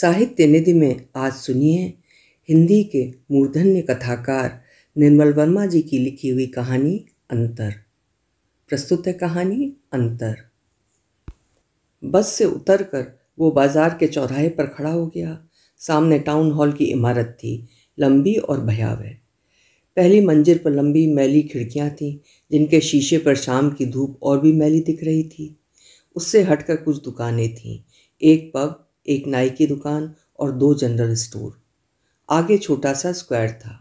साहित्य निधि में आज सुनिए हिंदी के मूर्धन्य कथाकार निर्मल वर्मा जी की लिखी हुई कहानी अंतर प्रस्तुत है कहानी अंतर बस से उतरकर वो बाजार के चौराहे पर खड़ा हो गया सामने टाउन हॉल की इमारत थी लंबी और भयावह पहली मंजिल पर लंबी मैली खिड़कियां थीं जिनके शीशे पर शाम की धूप और भी मैली दिख रही थी उससे हटकर कुछ दुकानें थीं एक पब एक नाई की दुकान और दो जनरल स्टोर आगे छोटा सा स्क्वायर था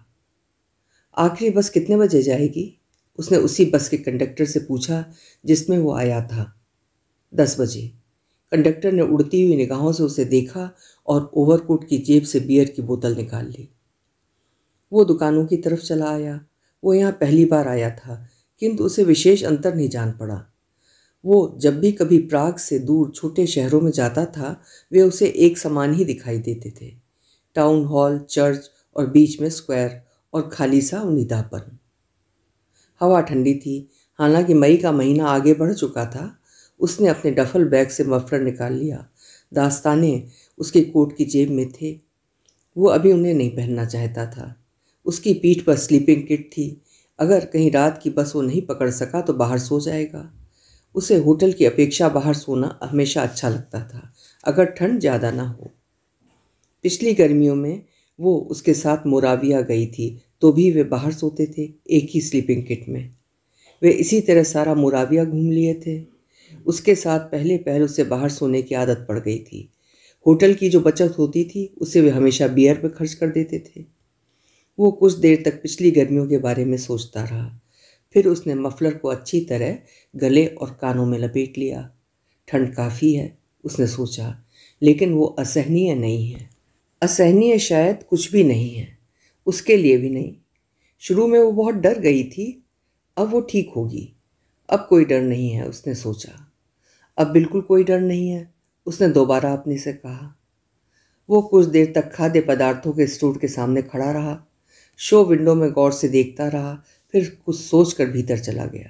आखिरी बस कितने बजे जाएगी उसने उसी बस के कंडक्टर से पूछा जिसमें वो आया था दस बजे कंडक्टर ने उड़ती हुई निगाहों से उसे देखा और ओवरकोट की जेब से बियर की बोतल निकाल ली वो दुकानों की तरफ चला आया वो यहाँ पहली बार आया था किंतु उसे विशेष अंतर नहीं जान पड़ा वो जब भी कभी प्राग से दूर छोटे शहरों में जाता था वे उसे एक समान ही दिखाई देते थे टाउन हॉल चर्च और बीच में स्क्वायर और खाली सा उनिदापन हवा ठंडी थी हालांकि मई का महीना आगे बढ़ चुका था उसने अपने डफल बैग से मफलर निकाल लिया दास्ताने उसके कोट की जेब में थे वो अभी उन्हें नहीं पहनना चाहता था उसकी पीठ पर स्लीपिंग किट थी अगर कहीं रात की बस वो नहीं पकड़ सका तो बाहर सो जाएगा उसे होटल की अपेक्षा बाहर सोना हमेशा अच्छा लगता था अगर ठंड ज़्यादा ना हो पिछली गर्मियों में वो उसके साथ मोराविया गई थी तो भी वे बाहर सोते थे एक ही स्लीपिंग किट में वे इसी तरह सारा मोराविया घूम लिए थे उसके साथ पहले पहल उसे बाहर सोने की आदत पड़ गई थी होटल की जो बचत होती थी उसे वे हमेशा बियर पर खर्च कर देते थे वो कुछ देर तक पिछली गर्मियों के बारे में सोचता रहा फिर उसने मफलर को अच्छी तरह गले और कानों में लपेट लिया ठंड काफ़ी है उसने सोचा लेकिन वो असहनीय नहीं है असहनीय शायद कुछ भी नहीं है उसके लिए भी नहीं शुरू में वो बहुत डर गई थी अब वो ठीक होगी अब कोई डर नहीं है उसने सोचा अब बिल्कुल कोई डर नहीं है उसने दोबारा अपने से कहा वो कुछ देर तक खाद्य पदार्थों के स्टोर के सामने खड़ा रहा शो विंडो में गौर से देखता रहा फिर कुछ सोच कर भीतर चला गया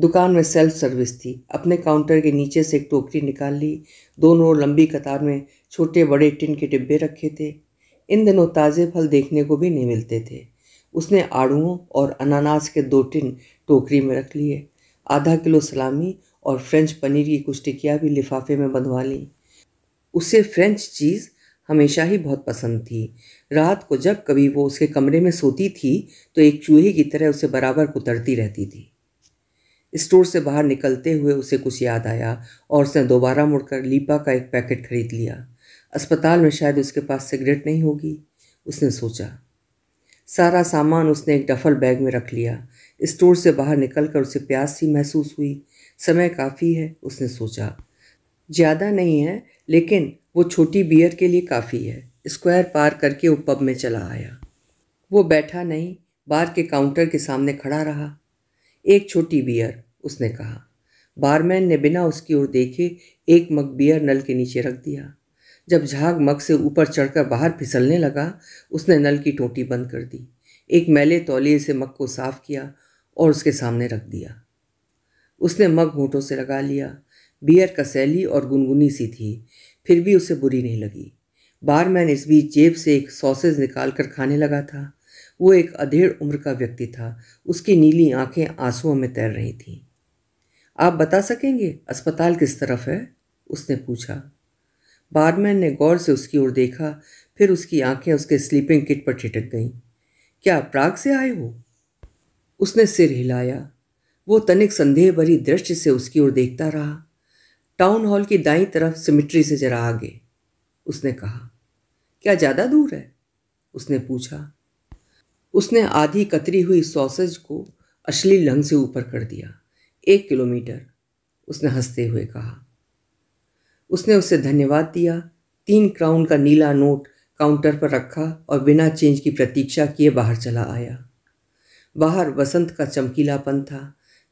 दुकान में सेल्फ सर्विस थी अपने काउंटर के नीचे से एक टोकरी निकाल ली दोनों ओर लंबी कतार में छोटे बड़े टिन के डिब्बे रखे थे इन दिनों ताज़े फल देखने को भी नहीं मिलते थे उसने आड़ुओं और अनानास के दो टिन टोकरी में रख लिए आधा किलो सलामी और फ्रेंच पनीर की कुछ टिकिया भी लिफाफे में बंधवा ली उसे फ्रेंच चीज़ हमेशा ही बहुत पसंद थी रात को जब कभी वो उसके कमरे में सोती थी तो एक चूहे की तरह उसे बराबर कुतरती रहती थी स्टोर से बाहर निकलते हुए उसे कुछ याद आया और उसने दोबारा मुड़कर लीपा का एक पैकेट खरीद लिया अस्पताल में शायद उसके पास सिगरेट नहीं होगी उसने सोचा सारा सामान उसने एक डफल बैग में रख लिया स्टोर से बाहर निकलकर उसे प्यास सी महसूस हुई समय काफ़ी है उसने सोचा ज़्यादा नहीं है लेकिन वो छोटी बियर के लिए काफ़ी है स्क्वायर पार करके वो पब में चला आया वो बैठा नहीं बार के काउंटर के सामने खड़ा रहा एक छोटी बियर उसने कहा बारमैन ने बिना उसकी ओर देखे एक मग बियर नल के नीचे रख दिया जब झाग मग से ऊपर चढ़कर बाहर फिसलने लगा उसने नल की टोटी बंद कर दी एक मैले तौलिए से मग को साफ किया और उसके सामने रख दिया उसने मग होठों से लगा लिया बियर कसैली और गुनगुनी सी थी फिर भी उसे बुरी नहीं लगी बारमैन इस बीच जेब से एक सॉसेज निकाल कर खाने लगा था वो एक अधेड़ उम्र का व्यक्ति था उसकी नीली आंखें आंसुओं में तैर रही थीं आप बता सकेंगे अस्पताल किस तरफ है उसने पूछा बारमैन ने गौर से उसकी ओर देखा फिर उसकी आंखें उसके स्लीपिंग किट पर छिटक गईं क्या प्राग से आए हो उसने सिर हिलाया वो तनिक संदेह भरी दृष्टि से उसकी ओर देखता रहा टाउन हॉल की दाई तरफ सिमिट्री से जरा आगे उसने कहा क्या ज़्यादा दूर है उसने पूछा उसने आधी कतरी हुई सॉसेज को अश्लील ढंग से ऊपर कर दिया एक किलोमीटर उसने हंसते हुए कहा उसने उसे धन्यवाद दिया तीन क्राउन का नीला नोट काउंटर पर रखा और बिना चेंज की प्रतीक्षा किए बाहर चला आया बाहर वसंत का चमकीलापन था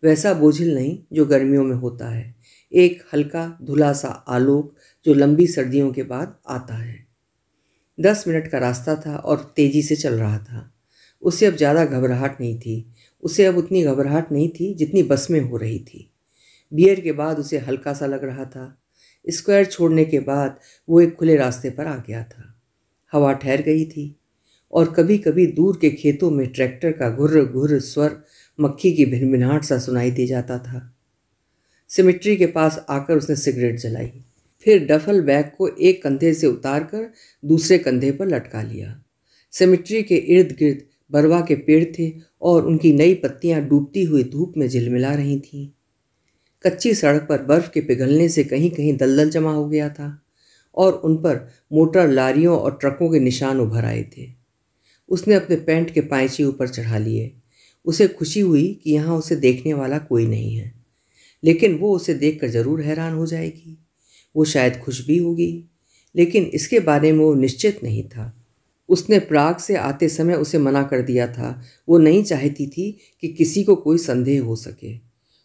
वैसा बोझिल नहीं जो गर्मियों में होता है एक हल्का धुला सा आलोक जो लंबी सर्दियों के बाद आता है दस मिनट का रास्ता था और तेज़ी से चल रहा था उसे अब ज़्यादा घबराहट नहीं थी उसे अब उतनी घबराहट नहीं थी जितनी बस में हो रही थी बियर के बाद उसे हल्का सा लग रहा था स्क्वायर छोड़ने के बाद वो एक खुले रास्ते पर आ गया था हवा ठहर गई थी और कभी कभी दूर के खेतों में ट्रैक्टर का घुर्र घुर्र स्वर मक्खी की भिनभिनाहट सा सुनाई दे जाता था सिमेट्री के पास आकर उसने सिगरेट जलाई फिर डफल बैग को एक कंधे से उतारकर दूसरे कंधे पर लटका लिया सिमेट्री के इर्द गिर्द बरवा के पेड़ थे और उनकी नई पत्तियां डूबती हुई धूप में झिलमिला रही थीं कच्ची सड़क पर बर्फ़ के पिघलने से कहीं कहीं दलदल जमा हो गया था और उन पर मोटर लारियों और ट्रकों के निशान उभर आए थे उसने अपने पैंट के पाइची ऊपर चढ़ा लिए उसे खुशी हुई कि यहाँ उसे देखने वाला कोई नहीं है लेकिन वो उसे देख ज़रूर हैरान हो जाएगी वो शायद खुश भी होगी लेकिन इसके बारे में वो निश्चित नहीं था उसने प्राग से आते समय उसे मना कर दिया था वो नहीं चाहती थी कि किसी को कोई संदेह हो सके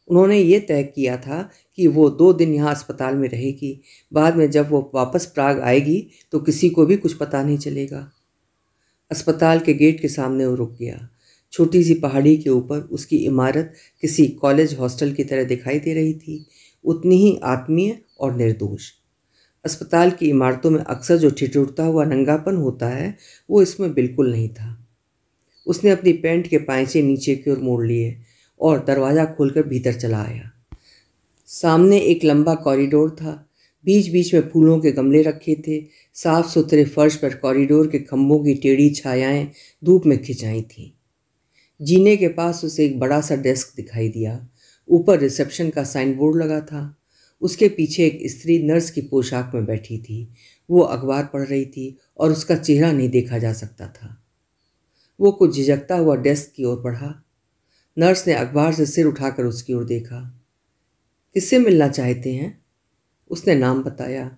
उन्होंने ये तय किया था कि वो दो दिन यहाँ अस्पताल में रहेगी बाद में जब वो वापस प्राग आएगी तो किसी को भी कुछ पता नहीं चलेगा अस्पताल के गेट के सामने वो रुक गया छोटी सी पहाड़ी के ऊपर उसकी इमारत किसी कॉलेज हॉस्टल की तरह दिखाई दे रही थी उतनी ही आत्मीय और निर्दोष अस्पताल की इमारतों में अक्सर जो ठिठुरता हुआ नंगापन होता है वो इसमें बिल्कुल नहीं था उसने अपनी पैंट के पाइचे नीचे की ओर मोड़ लिए और दरवाज़ा खोलकर भीतर चला आया सामने एक लंबा कॉरिडोर था बीच बीच में फूलों के गमले रखे थे साफ सुथरे फर्श पर कॉरिडोर के खम्भों की टेढ़ी छायाएं धूप में खिंचाई थीं जीने के पास उसे एक बड़ा सा डेस्क दिखाई दिया ऊपर रिसेप्शन का साइन बोर्ड लगा था उसके पीछे एक स्त्री नर्स की पोशाक में बैठी थी वो अखबार पढ़ रही थी और उसका चेहरा नहीं देखा जा सकता था वो कुछ झिझकता हुआ डेस्क की ओर पढ़ा नर्स ने अखबार से सिर उठाकर उसकी ओर देखा किससे मिलना चाहते हैं उसने नाम बताया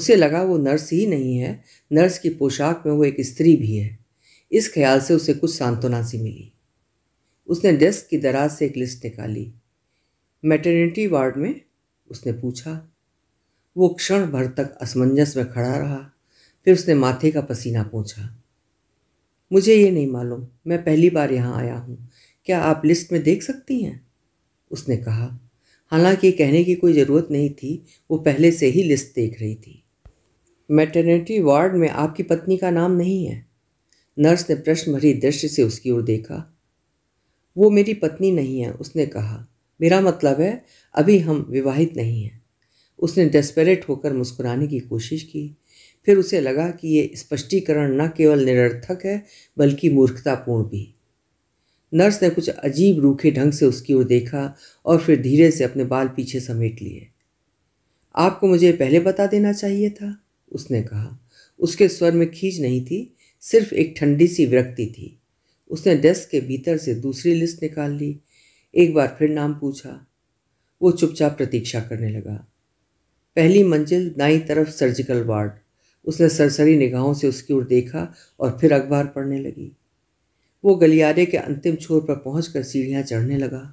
उसे लगा वो नर्स ही नहीं है नर्स की पोशाक में वो एक स्त्री भी है इस ख्याल से उसे कुछ सांत्वना सी मिली उसने डेस्क की दराज से एक लिस्ट निकाली मैटरनिटी वार्ड में उसने पूछा वो क्षण भर तक असमंजस में खड़ा रहा फिर उसने माथे का पसीना पूछा मुझे ये नहीं मालूम मैं पहली बार यहाँ आया हूँ क्या आप लिस्ट में देख सकती हैं उसने कहा हालांकि कहने की कोई ज़रूरत नहीं थी वो पहले से ही लिस्ट देख रही थी मैटरनिटी वार्ड में आपकी पत्नी का नाम नहीं है नर्स ने प्रश्न भरी दृष्टि से उसकी ओर देखा वो मेरी पत्नी नहीं है उसने कहा मेरा मतलब है अभी हम विवाहित नहीं हैं उसने डेस्परेट होकर मुस्कुराने की कोशिश की फिर उसे लगा कि ये स्पष्टीकरण न केवल निरर्थक है बल्कि मूर्खतापूर्ण भी नर्स ने कुछ अजीब रूखे ढंग से उसकी ओर देखा और फिर धीरे से अपने बाल पीछे समेट लिए आपको मुझे पहले बता देना चाहिए था उसने कहा उसके स्वर में खींच नहीं थी सिर्फ एक ठंडी सी विरक्ति थी उसने डेस्क के भीतर से दूसरी लिस्ट निकाल ली एक बार फिर नाम पूछा वो चुपचाप प्रतीक्षा करने लगा पहली मंजिल दाई तरफ सर्जिकल वार्ड उसने सरसरी निगाहों से उसकी ओर देखा और फिर अखबार पढ़ने लगी वो गलियारे के अंतिम छोर पर पहुँच कर सीढ़ियाँ चढ़ने लगा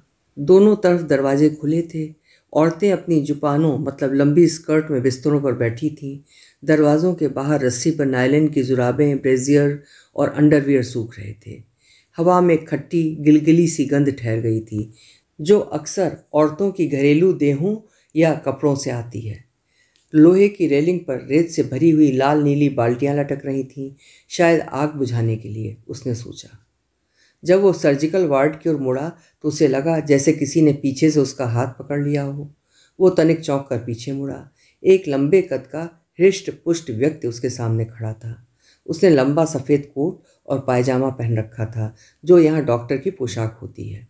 दोनों तरफ दरवाजे खुले थे औरतें अपनी जुपानों मतलब लंबी स्कर्ट में बिस्तरों पर बैठी थीं दरवाज़ों के बाहर रस्सी पर नायलिन की जुराबें ब्रेजियर और अंडरवियर सूख रहे थे हवा में खट्टी गिलगिली सी गंध ठहर गई थी जो अक्सर औरतों की घरेलू देहों या कपड़ों से आती है लोहे की रेलिंग पर रेत से भरी हुई लाल नीली बाल्टियाँ लटक रही थीं शायद आग बुझाने के लिए उसने सोचा जब वो सर्जिकल वार्ड की ओर मुड़ा तो उसे लगा जैसे किसी ने पीछे से उसका हाथ पकड़ लिया हो वो तनिक चौंक कर पीछे मुड़ा एक लंबे कद का हृष्ट पुष्ट व्यक्ति उसके सामने खड़ा था उसने लंबा सफ़ेद कोट और पायजामा पहन रखा था जो यहाँ डॉक्टर की पोशाक होती है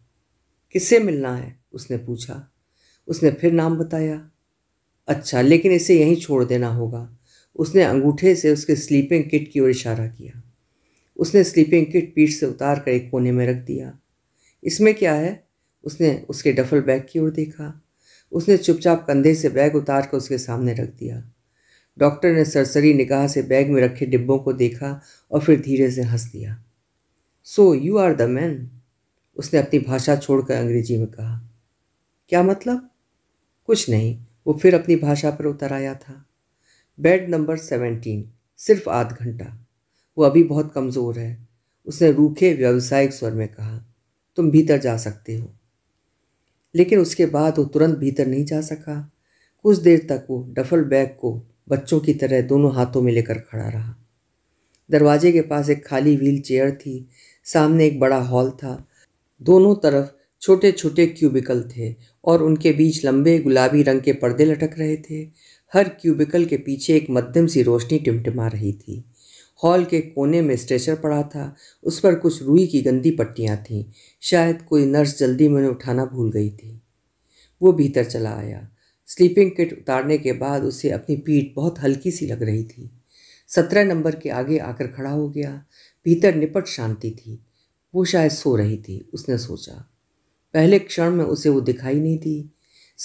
किससे मिलना है उसने पूछा उसने फिर नाम बताया अच्छा लेकिन इसे यहीं छोड़ देना होगा उसने अंगूठे से उसके स्लीपिंग किट की ओर इशारा किया उसने स्लीपिंग किट पीठ से उतार कर एक कोने में रख दिया इसमें क्या है उसने उसके डफल बैग की ओर देखा उसने चुपचाप कंधे से बैग उतार कर उसके सामने रख दिया डॉक्टर ने सरसरी निगाह से बैग में रखे डिब्बों को देखा और फिर धीरे से हंस दिया so you are the man उसने अपनी भाषा छोड़कर अंग्रेजी में कहा क्या मतलब कुछ नहीं वो फिर अपनी भाषा पर उतर आया था बेड नंबर सेवेंटीन सिर्फ आध घंटा वो अभी बहुत कमज़ोर है उसने रूखे व्यावसायिक स्वर में कहा तुम भीतर जा सकते हो लेकिन उसके बाद वो तुरंत भीतर नहीं जा सका कुछ देर तक वो डफल बैग को बच्चों की तरह दोनों हाथों में लेकर खड़ा रहा दरवाजे के पास एक खाली व्हील चेयर थी सामने एक बड़ा हॉल था दोनों तरफ छोटे छोटे क्यूबिकल थे और उनके बीच लंबे गुलाबी रंग के पर्दे लटक रहे थे हर क्यूबिकल के पीछे एक मध्यम सी रोशनी टिमटिमा रही थी हॉल के कोने में स्ट्रेचर पड़ा था उस पर कुछ रुई की गंदी पट्टियाँ थीं शायद कोई नर्स जल्दी में उन्हें उठाना भूल गई थी वो भीतर चला आया स्लीपिंग किट उतारने के बाद उसे अपनी पीठ बहुत हल्की सी लग रही थी सत्रह नंबर के आगे आकर खड़ा हो गया भीतर निपट शांति थी वो शायद सो रही थी उसने सोचा पहले क्षण में उसे वो दिखाई नहीं थी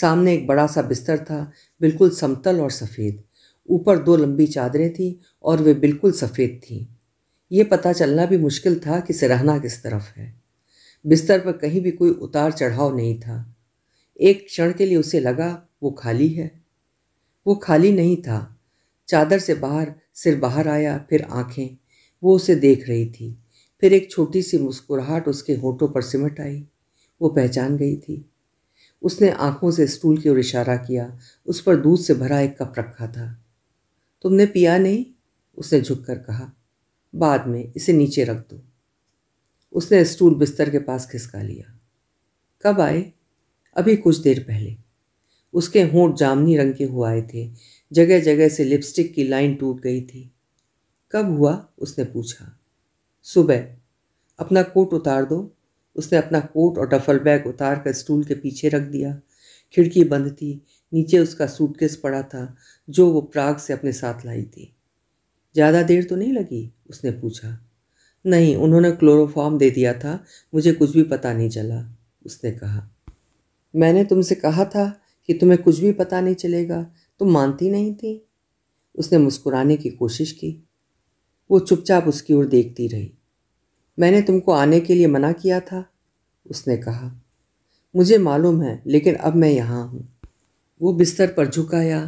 सामने एक बड़ा सा बिस्तर था बिल्कुल समतल और सफ़ेद ऊपर दो लंबी चादरें थीं और वे बिल्कुल सफ़ेद थीं ये पता चलना भी मुश्किल था कि सराहना किस तरफ है बिस्तर पर कहीं भी कोई उतार चढ़ाव नहीं था एक क्षण के लिए उसे लगा वो खाली है वो खाली नहीं था चादर से बाहर सिर बाहर आया फिर आंखें वो उसे देख रही थी फिर एक छोटी सी मुस्कुराहट उसके होठों पर सिमट आई वो पहचान गई थी उसने आंखों से स्टूल की ओर इशारा किया उस पर दूध से भरा एक कप रखा था तुमने पिया नहीं उसने झुक कर कहा बाद में इसे नीचे रख दो उसने स्टूल बिस्तर के पास खिसका लिया कब आए अभी कुछ देर पहले उसके होंठ जामनी रंग के हुआए थे जगह जगह से लिपस्टिक की लाइन टूट गई थी कब हुआ उसने पूछा सुबह अपना कोट उतार दो उसने अपना कोट और डफल बैग उतार कर स्टूल के पीछे रख दिया खिड़की बंद थी नीचे उसका सूटकेस पड़ा था जो वो प्राग से अपने साथ लाई थी ज़्यादा देर तो नहीं लगी उसने पूछा नहीं उन्होंने क्लोरोफॉर्म दे दिया था मुझे कुछ भी पता नहीं चला उसने कहा मैंने तुमसे कहा था कि तुम्हें कुछ भी पता नहीं चलेगा तुम मानती नहीं थी उसने मुस्कुराने की कोशिश की वो चुपचाप उसकी ओर देखती रही मैंने तुमको आने के लिए मना किया था उसने कहा मुझे मालूम है लेकिन अब मैं यहाँ हूँ वो बिस्तर पर झुकाया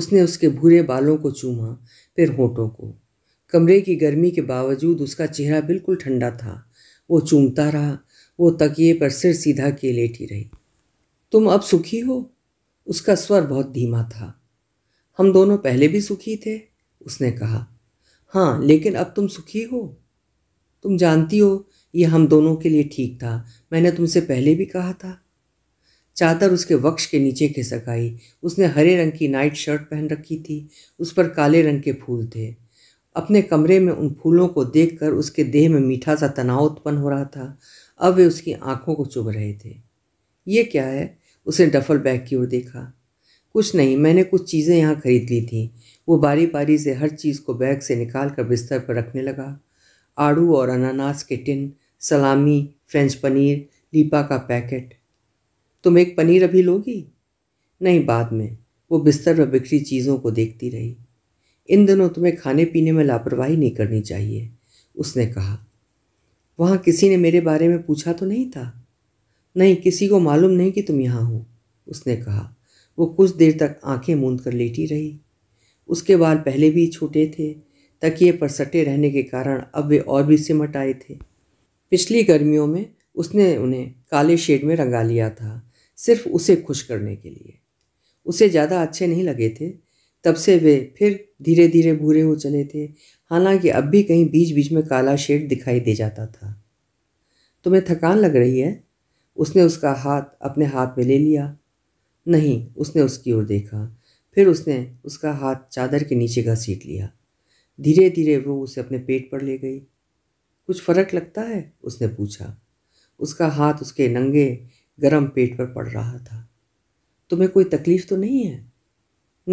उसने उसके भूरे बालों को चूमा फिर होठों को कमरे की गर्मी के बावजूद उसका चेहरा बिल्कुल ठंडा था वो चूमता रहा वो तकिए पर सिर सीधा के लेटी रही तुम अब सुखी हो उसका स्वर बहुत धीमा था हम दोनों पहले भी सुखी थे उसने कहा हाँ लेकिन अब तुम सुखी हो तुम जानती हो ये हम दोनों के लिए ठीक था मैंने तुमसे पहले भी कहा था चादर उसके वक्ष के नीचे खिसक आई उसने हरे रंग की नाइट शर्ट पहन रखी थी उस पर काले रंग के फूल थे अपने कमरे में उन फूलों को देखकर उसके देह में मीठा सा तनाव उत्पन्न हो रहा था अब वे उसकी आंखों को चुभ रहे थे ये क्या है उसने डफल बैग की ओर देखा कुछ नहीं मैंने कुछ चीज़ें यहाँ खरीद ली थी वो बारी बारी से हर चीज़ को बैग से निकाल कर बिस्तर पर रखने लगा आड़ू और अनानास के टिन सलामी फ्रेंच पनीर लीपा का पैकेट तुम एक पनीर अभी लोगी नहीं बाद में वो बिस्तर पर बिखरी चीज़ों को देखती रही इन दिनों तुम्हें खाने पीने में लापरवाही नहीं करनी चाहिए उसने कहा वहाँ किसी ने मेरे बारे में पूछा तो नहीं था नहीं किसी को मालूम नहीं कि तुम यहाँ हो उसने कहा वो कुछ देर तक आंखें मूंद कर लेटी रही उसके बाल पहले भी छोटे थे तकिए पर सटे रहने के कारण अब वे और भी सिमट आए थे पिछली गर्मियों में उसने उन्हें काले शेड में रंगा लिया था सिर्फ उसे खुश करने के लिए उसे ज़्यादा अच्छे नहीं लगे थे तब से वे फिर धीरे धीरे भूरे हो चले थे हालांकि अब भी कहीं बीच बीच में काला शेड दिखाई दे जाता था तुम्हें थकान लग रही है उसने उसका हाथ अपने हाथ में ले लिया नहीं उसने उसकी ओर देखा फिर उसने उसका हाथ चादर के नीचे घसीट लिया धीरे धीरे वो उसे अपने पेट पर ले गई कुछ फर्क लगता है उसने पूछा उसका हाथ उसके नंगे गरम पेट पर पड़ रहा था तुम्हें कोई तकलीफ़ तो नहीं है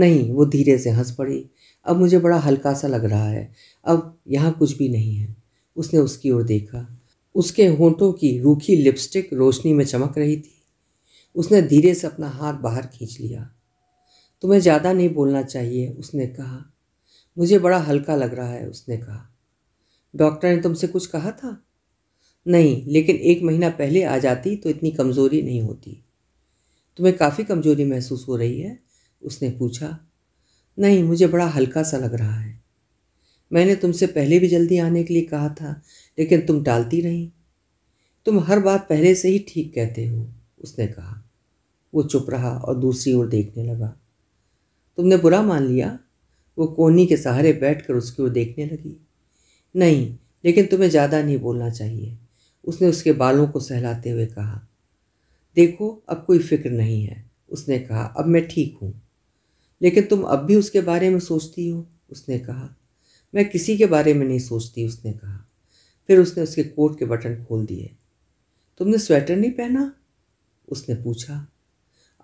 नहीं वो धीरे से हंस पड़ी अब मुझे बड़ा हल्का सा लग रहा है अब यहाँ कुछ भी नहीं है उसने उसकी ओर देखा उसके होंठों की रूखी लिपस्टिक रोशनी में चमक रही थी उसने धीरे से अपना हाथ बाहर खींच लिया तुम्हें ज़्यादा नहीं बोलना चाहिए उसने कहा मुझे बड़ा हल्का लग रहा है उसने कहा डॉक्टर ने तुमसे कुछ कहा था नहीं लेकिन एक महीना पहले आ जाती तो इतनी कमज़ोरी नहीं होती तुम्हें काफ़ी कमज़ोरी महसूस हो रही है उसने पूछा नहीं मुझे बड़ा हल्का सा लग रहा है मैंने तुमसे पहले भी जल्दी आने के लिए कहा था लेकिन तुम टालती नहीं तुम हर बात पहले से ही ठीक कहते हो उसने कहा वो चुप रहा और दूसरी ओर देखने लगा तुमने बुरा मान लिया वो कोहनी के सहारे बैठकर उसकी ओर देखने लगी नहीं लेकिन तुम्हें ज़्यादा नहीं बोलना चाहिए उसने उसके बालों को सहलाते हुए कहा देखो अब कोई फिक्र नहीं है उसने कहा अब मैं ठीक हूँ लेकिन तुम अब भी उसके बारे में सोचती हो उसने कहा मैं किसी के बारे में नहीं सोचती उसने कहा फिर उसने उसके कोट के बटन खोल दिए तुमने स्वेटर नहीं पहना उसने पूछा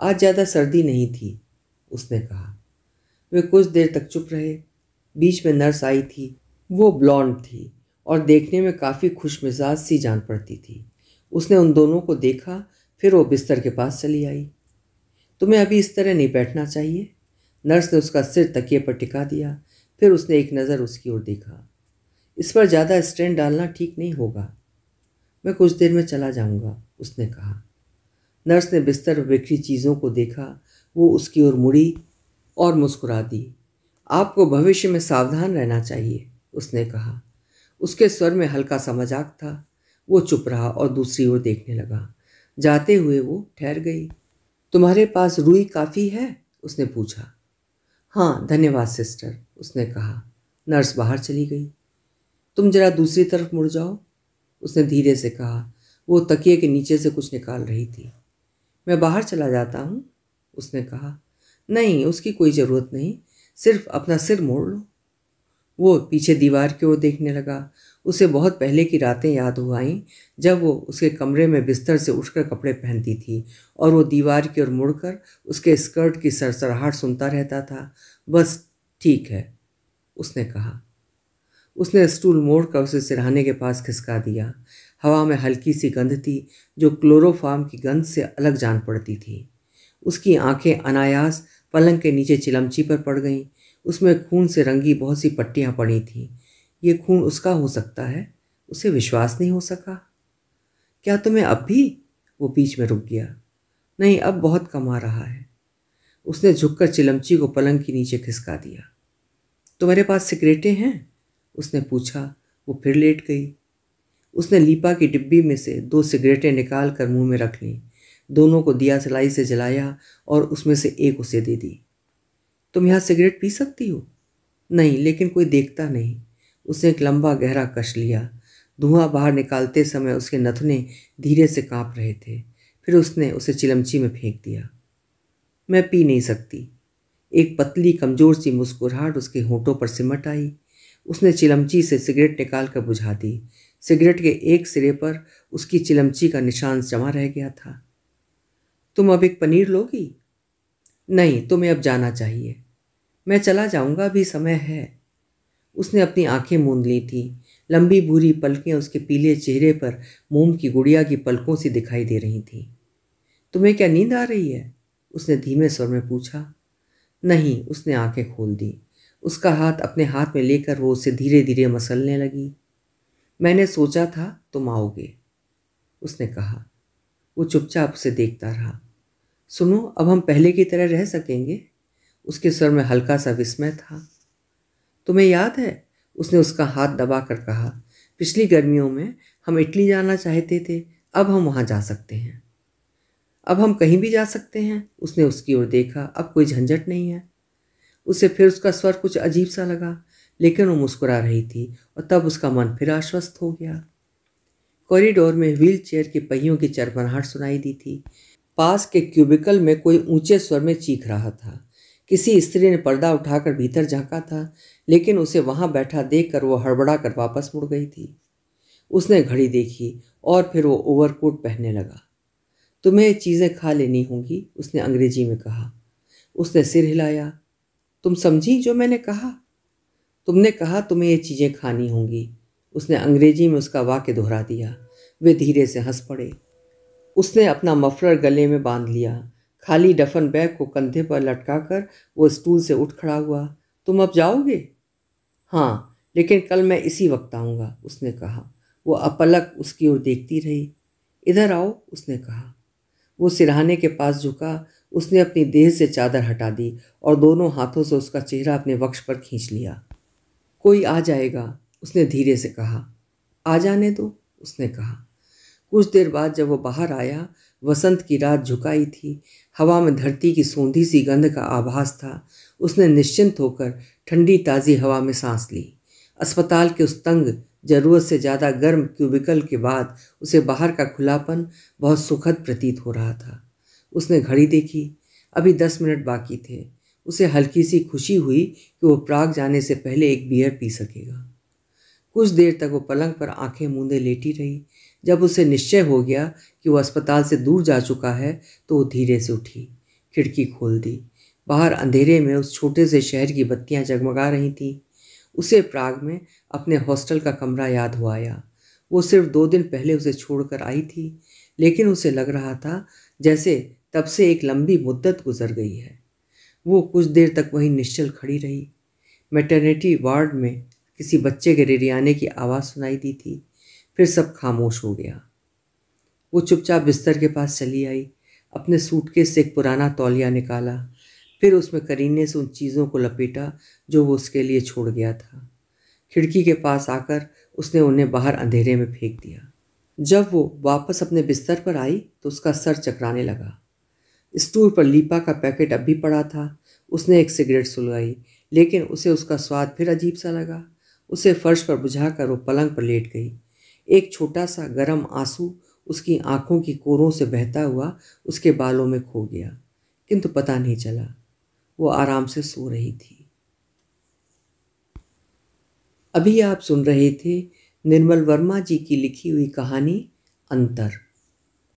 आज ज़्यादा सर्दी नहीं थी उसने कहा वे कुछ देर तक चुप रहे बीच में नर्स आई थी वो ब्लॉन्ड थी और देखने में काफ़ी खुश मिजाज सी जान पड़ती थी उसने उन दोनों को देखा फिर वो बिस्तर के पास चली आई तुम्हें अभी इस तरह नहीं बैठना चाहिए नर्स ने उसका सिर तकिए पर टिका दिया फिर उसने एक नज़र उसकी ओर देखा इस पर ज़्यादा स्ट्रेन डालना ठीक नहीं होगा मैं कुछ देर में चला जाऊंगा उसने कहा नर्स ने बिस्तर पर बिखरी चीज़ों को देखा वो उसकी ओर मुड़ी और मुस्कुरा दी आपको भविष्य में सावधान रहना चाहिए उसने कहा उसके स्वर में हल्का सा मजाक था वो चुप रहा और दूसरी ओर देखने लगा जाते हुए वो ठहर गई तुम्हारे पास रुई काफ़ी है उसने पूछा हाँ धन्यवाद सिस्टर उसने कहा नर्स बाहर चली गई तुम जरा दूसरी तरफ मुड़ जाओ उसने धीरे से कहा वो तकिए के नीचे से कुछ निकाल रही थी मैं बाहर चला जाता हूँ उसने कहा नहीं उसकी कोई ज़रूरत नहीं सिर्फ अपना सिर मोड़ लो वो पीछे दीवार की ओर देखने लगा उसे बहुत पहले की रातें याद हो आईं जब वो उसके कमरे में बिस्तर से उठकर कपड़े पहनती थी और वो दीवार की ओर मुड़कर उसके स्कर्ट की सरसराहट सुनता रहता था बस ठीक है उसने कहा उसने स्टूल मोड़कर उसे सिरहाने के पास खिसका दिया हवा में हल्की सी गंध थी जो क्लोरोफार्म की गंध से अलग जान पड़ती थी उसकी आंखें अनायास पलंग के नीचे चिलमची पर पड़ गईं उसमें खून से रंगी बहुत सी पट्टियाँ पड़ी थीं ये खून उसका हो सकता है उसे विश्वास नहीं हो सका क्या तुम्हें अब भी वो बीच में रुक गया नहीं अब बहुत कम आ रहा है उसने झुककर चिलमची को पलंग के नीचे खिसका दिया तुम्हारे पास सिगरेटें हैं उसने पूछा वो फिर लेट गई उसने लीपा की डिब्बी में से दो सिगरेटें निकाल कर मुँह में रख लीं दोनों को दिया सिलाई से जलाया और उसमें से एक उसे दे दी तुम यहाँ सिगरेट पी सकती हो नहीं लेकिन कोई देखता नहीं उसने एक लंबा गहरा कश लिया धुआं बाहर निकालते समय उसके नथने धीरे से कांप रहे थे फिर उसने उसे चिलमची में फेंक दिया मैं पी नहीं सकती एक पतली कमज़ोर सी मुस्कुराहट उसके होठों पर सिमट आई उसने चिलमची से सिगरेट निकाल कर बुझा दी सिगरेट के एक सिरे पर उसकी चिलमची का निशान जमा रह गया था तुम अब एक पनीर लोगी नहीं तुम्हें अब जाना चाहिए मैं चला जाऊंगा अभी समय है उसने अपनी आंखें मूंद ली थी लंबी भूरी पलकें उसके पीले चेहरे पर मोम की गुड़िया की पलकों से दिखाई दे रही थीं तुम्हें क्या नींद आ रही है उसने धीमे स्वर में पूछा नहीं उसने आंखें खोल दी उसका हाथ अपने हाथ में लेकर वो उसे धीरे धीरे मसलने लगी मैंने सोचा था तुम आओगे उसने कहा वो चुपचाप उसे देखता रहा सुनो अब हम पहले की तरह रह सकेंगे उसके स्वर में हल्का सा विस्मय था तुम्हें याद है उसने उसका हाथ दबा कर कहा पिछली गर्मियों में हम इटली जाना चाहते थे अब हम वहाँ जा सकते हैं अब हम कहीं भी जा सकते हैं उसने उसकी ओर देखा अब कोई झंझट नहीं है उसे फिर उसका स्वर कुछ अजीब सा लगा लेकिन वो मुस्कुरा रही थी और तब उसका मन फिर आश्वस्त हो गया कॉरिडोर में व्हील चेयर के पहियों की चरमराहट सुनाई दी थी पास के क्यूबिकल में कोई ऊंचे स्वर में चीख रहा था किसी स्त्री ने पर्दा उठाकर भीतर झांका था लेकिन उसे वहाँ बैठा देख कर वो हड़बड़ा कर वापस मुड़ गई थी उसने घड़ी देखी और फिर वो ओवरकोट पहनने लगा तुम्हें चीज़ें खा लेनी होंगी उसने अंग्रेजी में कहा उसने सिर हिलाया तुम समझी जो मैंने कहा तुमने कहा तुम्हें ये चीज़ें खानी होंगी उसने अंग्रेजी में उसका वाक्य दोहरा दिया वे धीरे से हंस पड़े उसने अपना मफलर गले में बांध लिया खाली डफन बैग को कंधे पर लटका कर वो स्टूल से उठ खड़ा हुआ तुम अब जाओगे हाँ लेकिन कल मैं इसी वक्त आऊँगा उसने कहा वो अपलक उसकी ओर देखती रही इधर आओ उसने कहा वो सिरहाने के पास झुका उसने अपनी देह से चादर हटा दी और दोनों हाथों से उसका चेहरा अपने वक्ष पर खींच लिया कोई आ जाएगा उसने धीरे से कहा आ जाने दो उसने कहा कुछ देर बाद जब वो बाहर आया वसंत की रात झुकाई थी हवा में धरती की सौंधी सी गंध का आभास था उसने निश्चिंत होकर ठंडी ताज़ी हवा में सांस ली अस्पताल के उस तंग जरूरत से ज़्यादा गर्म क्यूबिकल के बाद उसे बाहर का खुलापन बहुत सुखद प्रतीत हो रहा था उसने घड़ी देखी अभी दस मिनट बाकी थे उसे हल्की सी खुशी हुई कि वो प्राग जाने से पहले एक बियर पी सकेगा कुछ देर तक वो पलंग पर आंखें मूंदे लेटी रही जब उसे निश्चय हो गया कि वो अस्पताल से दूर जा चुका है तो वो धीरे से उठी खिड़की खोल दी बाहर अंधेरे में उस छोटे से शहर की बत्तियां जगमगा रही थीं उसे प्राग में अपने हॉस्टल का कमरा याद हो आया वो सिर्फ दो दिन पहले उसे छोड़कर आई थी लेकिन उसे लग रहा था जैसे तब से एक लंबी मुद्दत गुजर गई है वो कुछ देर तक वहीं निश्चल खड़ी रही मैटर्निटी वार्ड में किसी बच्चे के रिरियाने की आवाज़ सुनाई दी थी फिर सब खामोश हो गया वो चुपचाप बिस्तर के पास चली आई अपने सूटकेस से एक पुराना तौलिया निकाला फिर उसमें करीने से उन चीज़ों को लपेटा जो वो उसके लिए छोड़ गया था खिड़की के पास आकर उसने उन्हें बाहर अंधेरे में फेंक दिया जब वो वापस अपने बिस्तर पर आई तो उसका सर चकराने लगा स्टूल पर लीपा का पैकेट अब भी पड़ा था उसने एक सिगरेट सुलगाई लेकिन उसे उसका स्वाद फिर अजीब सा लगा उसे फर्श पर बुझाकर वो पलंग पर लेट गई एक छोटा सा गर्म आंसू उसकी आंखों की कोरों से बहता हुआ उसके बालों में खो गया किंतु पता नहीं चला वो आराम से सो रही थी अभी आप सुन रहे थे निर्मल वर्मा जी की लिखी हुई कहानी अंतर